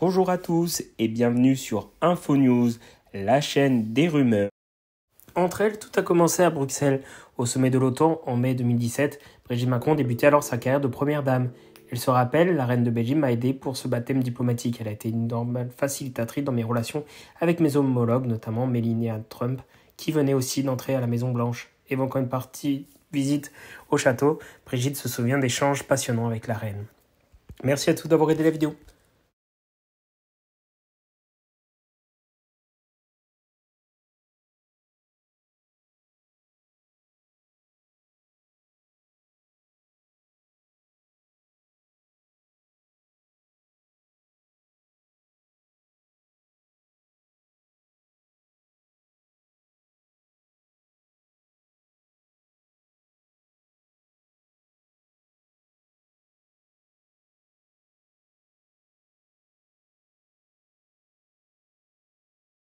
Bonjour à tous et bienvenue sur InfoNews, la chaîne des rumeurs. Entre elles, tout a commencé à Bruxelles. Au sommet de l'OTAN en mai 2017, Brigitte Macron débutait alors sa carrière de première dame. Elle se rappelle, la reine de Belgique m'a aidé pour ce baptême diplomatique. Elle a été une normale facilitatrice dans mes relations avec mes homologues, notamment Melania Trump, qui venait aussi d'entrer à la Maison Blanche. Évoquant une partie visite au château, Brigitte se souvient d'échanges passionnants avec la reine. Merci à tous d'avoir aidé la vidéo.